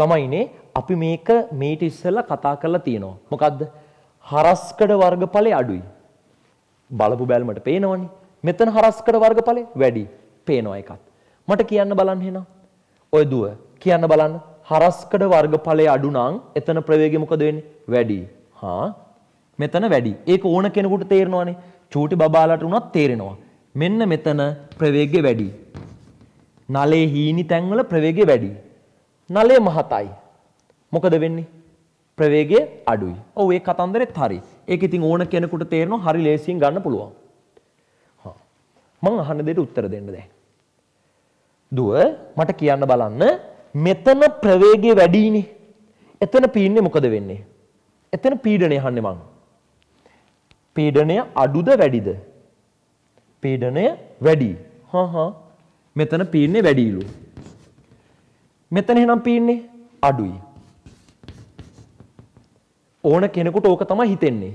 ළමයිනේ අපි මේක මේට ඉස්සෙල්ලා කතා කරලා තියෙනවා. මොකද්ද? හරස්කඩ වර්ගඵලය අඩුයි. බලපු බැලමට පේනවනේ. මෙතන හරස්කඩ වර්ගඵලය වැඩි. පේනවා එකත්. මට කියන්න බලන්න එහෙනම්. ඔය දුව කියන්න බලන්න. හරස්කඩ වර්ගඵලය අඩු නම් එතන ප්‍රවේගය මොකද වෙන්නේ? වැඩි. හා මෙතන වැඩි. ඒක ඕන කෙනෙකුට තේරෙනවනේ. චූටි බබාලට උනත් තේරෙනවා. මෙන්න මෙතන ප්‍රවේගය වැඩි. නලේ හීනි තැන්වල ප්‍රවේගය වැඩි. නලය මහතයි. මොකද වෙන්නේ? ප්‍රවේගය අඩුයි. ඔව් ඒ කතන්දරෙත් හරි. ඒක ඉතින් ඕන කෙනෙකුට තේරෙනවා හරි ලේසියෙන් ගන්න පුළුවන්. හා. මං අහන දෙයට උත්තර දෙන්න දැන්. දුව මට කියන්න බලන්න මෙතන ප්‍රවේගය වැඩිනේ. එතන පීන්නේ මොකද වෙන්නේ? එතන පීඩනය අහන්නේ මං. පීඩනය අඩුද වැඩිද? පීඩනය වැඩි. හා හා. මෙතන පීන්නේ වැඩිලු. මෙතන එහෙනම් පීන්නේ අඩුයි. ඕන කෙනෙකුට ඕක තමයි හිතෙන්නේ.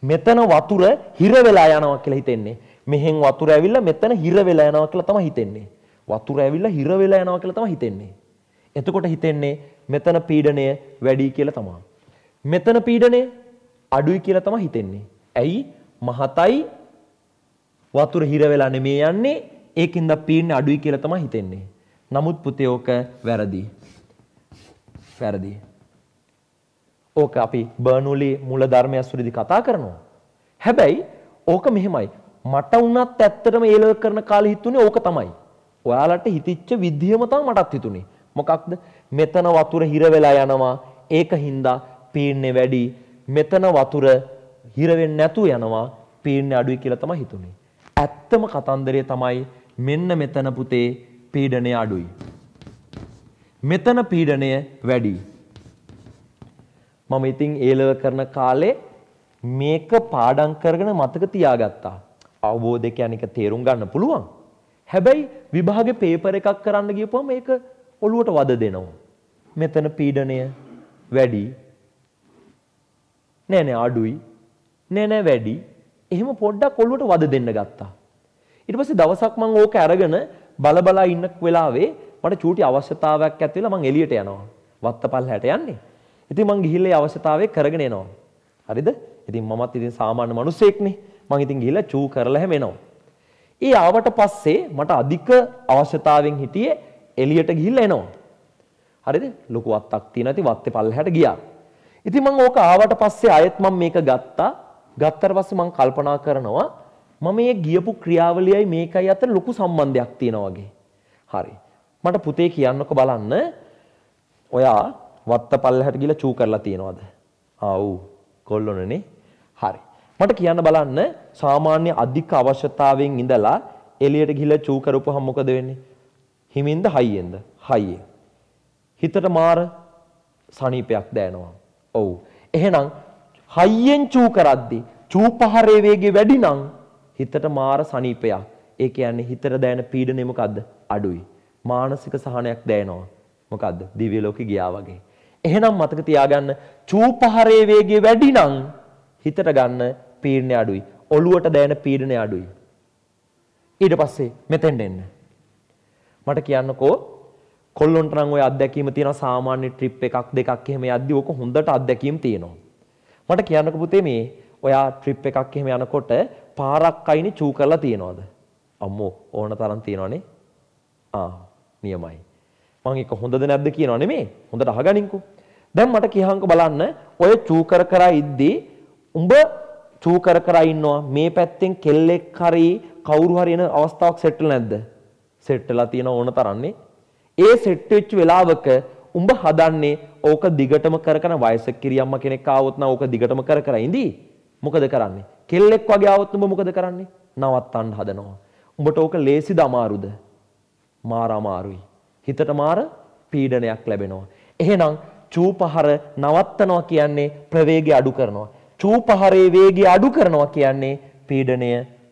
මෙතන වතුර හිර වෙලා යනවා කියලා හිතෙන්නේ. මෙහෙන් වතුර ඇවිල්ලා මෙතන හිර වෙලා යනවා කියලා තමයි හිතෙන්නේ. වතුර ඇවිල්ලා හිර වෙලා යනවා කියලා තමයි හිතෙන්නේ. එතකොට හිතෙන්නේ මෙතන පීඩණය වැඩි කියලා තමයි. මෙතන පීඩණය අඩුයි කියලා තමයි හිතෙන්නේ. ඇයි? මහතයි වතුර හිර වෙලා නෙමේ යන්නේ. ඒකින්ද පීඩන අඩුයි කියලා තමයි හිතෙන්නේ. නමුත් පුතේ ඕක වැරදි. වැරදි. ඕක අපි බර්නුලි මුල ධර්මය ඇසුරේදී කතා කරනවා. හැබැයි ඕක මෙහෙමයි. මට වුණත් ඇත්තටම ඒ ලෙවල් කරන කාලේ හිතුනේ ඕක තමයි. ඔයාලට හිතිච්ච විදියම තමයි මටත් හිතුනේ. මොකක්ද? මෙතන වතුර හිර වෙලා යනවා. ඒක හින්දා පීඩනේ වැඩි. මෙතන වතුර හිර වෙන්නේ නැතුව යනවා. පීඩනේ අඩුයි කියලා තමයි හිතුනේ. ඇත්තම කතන්දරය තමයි මෙන්න මෙතන පුතේ පීඩනය අඩුයි. මෙතන පීඩනය වැඩි. මම ඉතින් ඒලව කරන කාලේ මේක පාඩම් කරගෙන මතක තියාගත්තා. අවබෝධ කියන්නේ එක තේරුම් ගන්න පුළුවන්. හැබැයි විභාගේ පේපර් එකක් කරන්න ගියපුවම මේක ඔළුවට වද දෙනවා. මෙතන පීඩනය වැඩි. නෑ නෑ අඩුයි. නෑ නෑ වැඩි. එහෙම පොඩ්ඩක් ඔළුවට වද දෙන්න ගත්තා. ඊට පස්සේ දවසක් මම ඕක අරගෙන බලබලා ඉන්න වෙලාවේ මට චූටි අවශ්‍යතාවයක් ඇති වෙලා මං එළියට යනවා. වත්තපල්හැට යන්නේ. ඉතින් මං ගිහිල්ලා ඒ අවශ්‍යතාවය කරගෙන එනවා. හරිද? ඉතින් මමත් ඉතින් සාමාන්‍ය මිනිසෙක්නේ. මං ඉතින් ගිහිල්ලා චූ කරලා හැම එනවා. ඒ ආවට පස්සේ මට අධික අවශ්‍යතාවෙන් හිටියේ එළියට ගිහිල්ලා එනවා. හරිද? ලොකු වත්තක් තියෙන ඇති වත්තේ පල්හැට ගියා. ඉතින් මං ඕක ආවට පස්සේ ආයෙත් මම මේක ගත්තා. ගත්තට පස්සේ මං කල්පනා කරනවා මම මේ ගියපු ක්‍රියාවලියයි මේකයි අතර ලොකු සම්බන්ධයක් තියෙනවා වගේ. හරි. මට පුතේ කියන්නකො බලන්න. ඔයා වත්ත පල්ලහැට ගිහලා චූ කරලා තියනවාද? ආ ඔව්. කොල්ලොනනේ. හරි. මට කියන්න බලන්න සාමාන්‍ය අධික අවශ්‍යතාවයෙන් ඉඳලා එළියට ගිහලා චූ කරපුවහම මොකද වෙන්නේ? හිමින්ද හයියෙන්ද? හයියෙන්. හිතට මාර සනීපයක් දැනෙනවා. ඔව්. එහෙනම් හයියෙන් චූ කරද්දී චූ පහරේ වේගය වැඩි නම් හිතට මාර සනීපයක්. ඒ කියන්නේ හිතට දැනෙන පීඩනය මොකද්ද? අඩුයි. මානසික සහනයක් දැනෙනවා. මොකද්ද? දිව්‍ය ලෝකෙ ගියා වගේ. එහෙනම් මතක තියාගන්න චූපහරේ වේගය වැඩි නම් හිතට ගන්න පීඩනය අඩුයි. ඔළුවට දැනෙන පීඩනය අඩුයි. ඊට පස්සේ මෙතෙන්ට එන්න. මට කියන්නකෝ කොල්ලොන්ට නම් ওই අත්දැකීම තියෙන සාමාන්‍ය ට්‍රිප් එකක් දෙකක් එහෙම යද්දි ඕක හොඳට අත්දැකීම් තියෙනවා. මට කියන්නකෝ පුතේ මේ ඔයා ට්‍රිප් එකක් එහෙම යනකොට පාරක් අයිනේ චූ කරලා තියනවාද? අම්මෝ ඕන තරම් තියනවනේ. ආ නියමයි. මං එක හොඳද නැද්ද කියනව නෙමේ. හොඳට අහගනින්කෝ. දැන් මට කියහන්කෝ බලන්න ඔය චූ කර කර ඉද්දී උඹ චූ කර කර ඉන්නවා මේ පැත්තෙන් කෙල්ලෙක් හරි කවුරු හරි එන අවස්ථාවක් සෙට් වෙලා නැද්ද? සෙට් වෙලා තියෙන ඕන තරන්නේ. ඒ සෙට් වෙච්ච වෙලාවක උඹ හදන්නේ ඕක දිගටම කර කර වයසක කිරියම්ම කෙනෙක් ආවොත් නම් ඕක දිගටම කර කර ඉඳී. මොකද කරන්නේ? කෙල්ලෙක් වගේ આવොත් උඹ මොකද කරන්නේ? නවත්තන්න හදනවා. උඹට ඕක ලේසිද අමාරුද? මාර අමාරුයි. හිතට මාර පීඩනයක් ලැබෙනවා. එහෙනම් චූපහර නවත්තනවා කියන්නේ ප්‍රවේගය අඩු කරනවා. චූපහරේ වේගය අඩු කරනවා කියන්නේ පීඩනය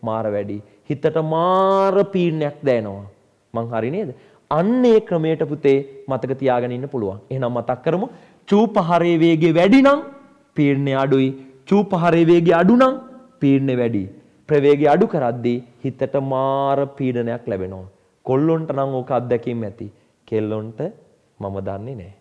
මාර වැඩි. හිතට මාර පීඩනයක් දැනෙනවා. මං හරි නේද? අන්න ඒ ක්‍රමයට පුතේ මතක තියාගෙන ඉන්න පුළුවන්. එහෙනම් මතක් කරමු චූපහරේ වේගය වැඩි නම් පීඩනය අඩුයි. චූපහරේ වේගය අඩු නම් පීඩන වැඩි. ප්‍රවේගය අඩු කරද්දී හිතට මාර පීඩනයක් ලැබෙනවා. කොල්ලොන්ට නම් ඕක අත්දැකීම් ඇති. කෙල්ලොන්ට මම දන්නේ නැහැ.